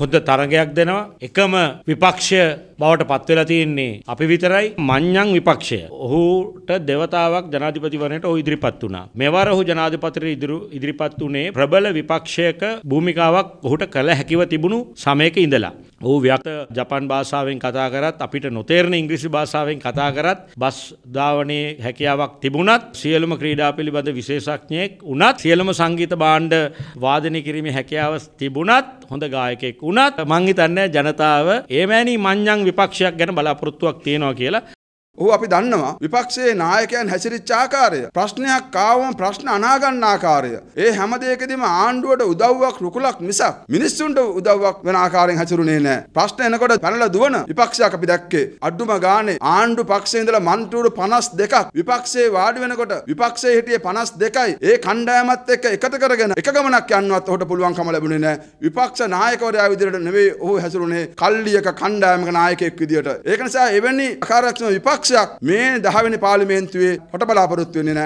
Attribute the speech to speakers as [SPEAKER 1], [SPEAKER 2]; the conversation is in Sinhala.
[SPEAKER 1] හොඳ තරගයක් දෙනවා එකම විපක්ෂය බවට පත්වෙලා තියෙන්නේ අපි විතරයි මඤ්ඤං විපක්ෂය. ඔහුට දෙවතාවක් ජනාධිපතිවරණයට ඔහු ඉදිරිපත් වුණා. මෙවර ඔහු ජනාධිපතිට ඉදිරිපත් වුණේ ප්‍රබල විපක්ෂයක භූමිකාවක් ඔහුට කළ හැකිව තිබුණු සමයක ඉඳලා. ඔහු ව්‍යක්ත ජපන් භාෂාවෙන් කතා කරත් අපිට නොතේරණ ඉංග්‍රීසි භාෂාවෙන් කතා කරත් බස් ධාවනයේ හැකියාවක් තිබුණත් සියලුම ක්‍රීඩා පිළිබඳ විශේෂඥයෙක් වුණත් සියලුම සංගීත භාණ්ඩ වාදනය කිරීමේ හැකියාව තිබුණත් හොඳ ගායකෙක් වුණත් මං හිතන්නේ ජනතාව ඒමෑණි මඤ්ඤං විපක්ෂයක් ගැන බලාපොරොත්තුවක් තියෙනවා කියලා
[SPEAKER 2] ඔහු අපි දන්නවා විපක්ෂයේ නායකයන් හැසිරිච්ච ආකාරය ප්‍රශ්නයක් කාවම ප්‍රශ්න අනාගන්න ආකාරය ඒ හැම දෙයකදීම ආණ්ඩුවට උදව්වක් රුකුලක් මිසක් මිනිස්සුන්ට උදව්වක් වෙන ආකාරයෙන් හැසිරුනේ නැහැ ප්‍රශ්න එනකොට පැනලා දුවන විපක්ෂයක් අපි දැක්කේ අඩුම ගානේ ආණ්ඩු පක්ෂේ ඉඳලා මන්ත්‍රීවරු 52ක් විපක්ෂයේ වාඩි වෙනකොට විපක්ෂයේ හිටියේ 52යි ඒ කණ්ඩායමත් එක්ක එකතු කරගෙන එක ගමනක් යන්නවත් ඔහුට පුළුවන්කම ලැබුණේ නැහැ විපක්ෂ නායකවරයා විදිහට නෙවෙයි ඔහු හැසිරුනේ කල්ලියක කණ්ඩායමක නායකයෙක් විදිහට ඒක නිසා එවැනි අකාරක්ෂම විපක්ෂ පක්ෂයක් මේ දහවැනි පාර්ලිමේන්තුවේ හොට බලාපොරොත්තු වෙන්නේ නැහැ.